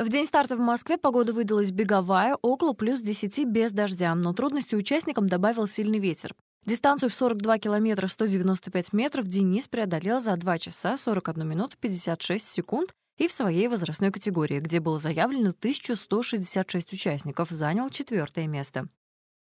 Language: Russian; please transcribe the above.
В день старта в Москве погода выдалась беговая, около плюс 10 без дождя, но трудности участникам добавил сильный ветер. Дистанцию в 42 километра 195 метров Денис преодолел за 2 часа 41 минуту 56 секунд и в своей возрастной категории, где было заявлено 1166 участников, занял четвертое место.